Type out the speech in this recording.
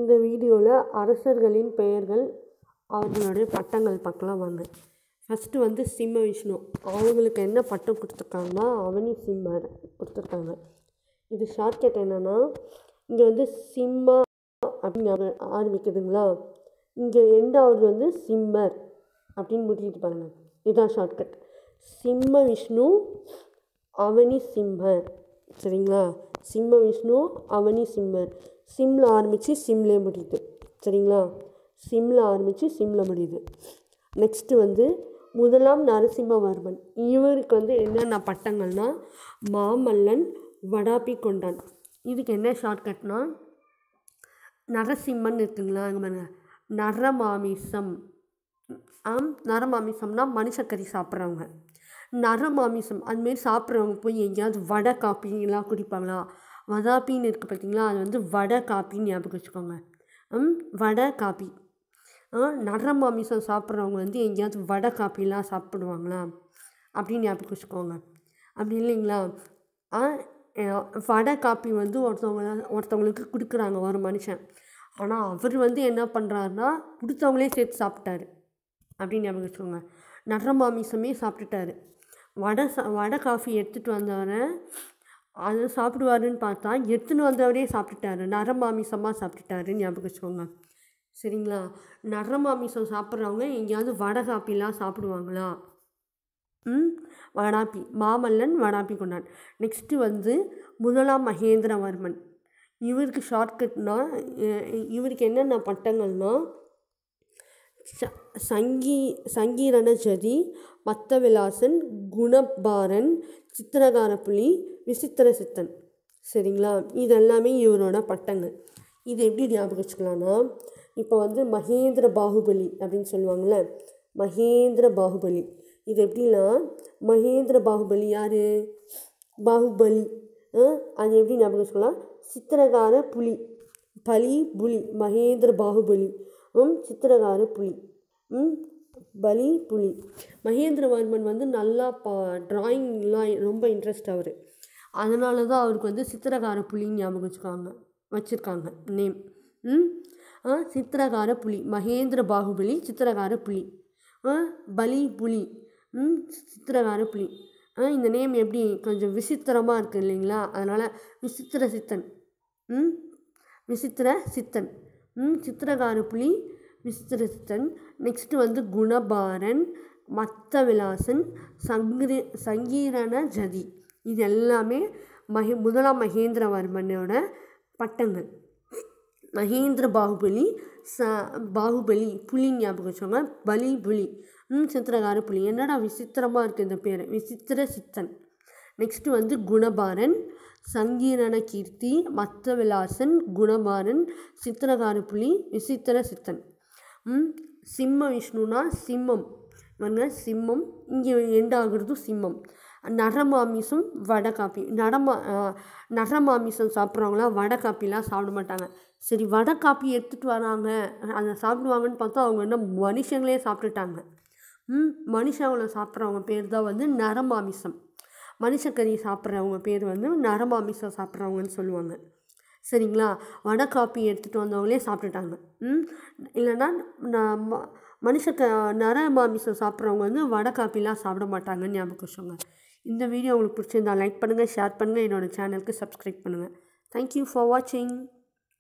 இந்த வீடியோவில் அரசர்களின் பெயர்கள் அவர்களுடைய பட்டங்கள் பார்க்கலாம் வாங்க ஃபஸ்ட்டு வந்து சிம்ம விஷ்ணு அவங்களுக்கு என்ன பட்டம் கொடுத்துருக்காங்கன்னா அவனி சிம்மர் கொடுத்துருக்காங்க இது ஷார்ட்கட் என்னென்னா இங்கே வந்து சிம்மா அப்படின்னு ஆரம்பிக்குதுங்களா இங்கே எந்த வந்து சிம்மர் அப்படின்னு முடிக்கிட்டு பாருங்கள் இதுதான் ஷார்ட்கட் சிம்ம விஷ்ணு அவனி சிம்மர் சரிங்களா சிம்ம விஷ்ணு அவனி சிம்மர் சிம்மில் ஆரம்பித்து சிம்லே முடியுது சரிங்களா சிம்மில் ஆரம்பித்து சிம்மில் முடியுது நெக்ஸ்ட்டு வந்து முதலாம் நரசிம்மவர்மன் இவருக்கு வந்து என்னென்ன பட்டங்கள்னா மாமல்லன் வடாபி கொண்டான் இதுக்கு என்ன ஷார்ட்கட்னா நரசிம்மன் இருக்குங்களா அங்கே பாருங்க நரமாமிசம் ஆம் நரமாமிசம்னா மனுஷக்கறி சாப்பிட்றவங்க நரமாமிசம் அதுமாரி சாப்பிட்றவங்க போய் எங்கேயாவது வடை காப்பிலாம் குடிப்பாங்களா வதாப்பின்னு இருக்குது பார்த்தீங்களா அது வந்து வடை காப்பின்னு ஞாபகம் வச்சுக்கோங்க வடை காப்பி நரம்பு அமிசம் சாப்பிட்றவங்க வந்து எங்கேயாவது வடை காப்பிலாம் சாப்பிடுவாங்களா அப்படின்னு ஞாபகம் வச்சுக்கோங்க அப்படி இல்லைங்களா வடை காப்பி வந்து ஒருத்தவங்க ஒருத்தவங்களுக்கு கொடுக்குறாங்க ஒரு மனுஷன் ஆனால் அவர் வந்து என்ன பண்ணுறாருன்னா கொடுத்தவங்களே சேர்த்து சாப்பிட்டாரு அப்படின்னு ஞாபகம் வச்சுக்கோங்க நரம்பு அமிசமே சாப்பிட்டுட்டாரு வடை சா வடை காஃபி எடுத்துகிட்டு வந்தவரை அதை சாப்பிடுவாருன்னு பார்த்தா எடுத்துன்னு வந்தவரே சாப்பிட்டுட்டாரு நரமாமிசமாக சாப்பிட்டுட்டாருன்னு ஞாபகம் வச்சுக்கோங்க சரிங்களா நரமாமிசம் சாப்பிட்றவங்க எங்கேயாவது வடை காப்பிலாம் சாப்பிடுவாங்களா ம் வடாப்பி மாமல்லன் வடாப்பி கொண்டான் நெக்ஸ்ட்டு வந்து முதலாம் மகேந்திரவர்மன் இவருக்கு ஷார்ட்கட்னால் இவருக்கு என்னென்ன பட்டங்கள்னால் ச சங்கீ சங்கீரண ஜதி குணபாரன் சித்திரகார புலி விசித்திர சித்தன் சரிங்களா இதெல்லாமே இவரோட பட்டங்கள் இது எப்படி ஞாபகம் வச்சுக்கலான்னா இப்போ வந்து மகேந்திர பாகுபலி அப்படின்னு சொல்லுவாங்கள்ல மகேந்திர பாகுபலி இது எப்படின்னா மகேந்திர பாகுபலி யார் பாகுபலி அது எப்படி ஞாபகம் வச்சுக்கலாம் சித்திரகார புலி பலி புலி மகேந்திர பாகுபலி ம் சித்திரகார புலி ம் பலி புலி மகேந்திரவர்மன் வந்து நல்லா பா ட்ராயிங்லாம் ரொம்ப இன்ட்ரெஸ்ட் அவர் அதனால தான் அவருக்கு வந்து சித்திரகார புலின்னு ஞாபகம் வச்சுக்காங்க வச்சுருக்காங்க நேம் ம் சித்திரகார புலி மகேந்திர பாகுபலி சித்திரகார புலி பலி புலி சித்திரகார புலி இந்த நேம் எப்படி கொஞ்சம் விசித்திரமாக இருக்குது இல்லைங்களா அதனால் விசித்திர சித்தன் ம் விசித்திர சித்தன் ம் சித்திரகார புலி விசித்திர சித்தன் நெக்ஸ்ட்டு வந்து குணபாரன் மத்த விலாசன் சங்கிர சங்கீரண ஜதி இது எல்லாமே மகி முதலாம் மகேந்திரவர்மனோட பட்டங்கள் மகேந்திர பாகுபலி ச பாகுபலி புலி ஞாபகம் வச்சவங்க பலி புலி சித்திரகார புலி என்னடா விசித்திரமாக இருக்குது இந்த பேர் விசித்திர சித்தன் நெக்ஸ்ட்டு வந்து குணபாரன் சங்கீரண கீர்த்தி மத்த விலாசன் குணபாரன் சித்திரகார புலி விசித்திர சித்தன் சிம்ம விஷ்ணுனா சிம்மம் இவங்க சிம்மம் இங்கே எண்டாகிறதும் சிம்மம் நரமாமிசம் வடை காப்பி நடமா நரமாமிசம் சாப்பிட்றவங்களாம் வடை காப்பிலாம் சாப்பிட மாட்டாங்க சரி வடை காப்பி எடுத்துகிட்டு வராங்க அதை சாப்பிடுவாங்கன்னு பார்த்தா அவங்க என்ன மனுஷங்களே சாப்பிட்டுட்டாங்க ம் மனுஷங்களை சாப்பிட்றவங்க பேர் தான் வந்து நரமாமிசம் மனுஷக்கறி சாப்பிட்றவங்க பேர் வந்து நரமாமிசம் சாப்பிட்றவங்கன்னு சொல்லுவாங்க சரிங்களா வடை காப்பி எடுத்துகிட்டு வந்தவங்களே சாப்பிட்டுட்டாங்க ம் இல்லைன்னா மனுஷக்க நர மாமிசம் சாப்பிட்றவங்க வந்து வடை காப்பிலாம் சாப்பிட மாட்டாங்கன்னு ஞாபகம் வச்சுங்க இந்த வீடியோ உங்களுக்கு பிடிச்சிருந்தா லைக் பண்ணுங்கள் ஷேர் பண்ணுங்கள் என்னோடய சேனலுக்கு சப்ஸ்கிரைப் பண்ணுங்கள் தேங்க்யூ ஃபார் வாட்சிங்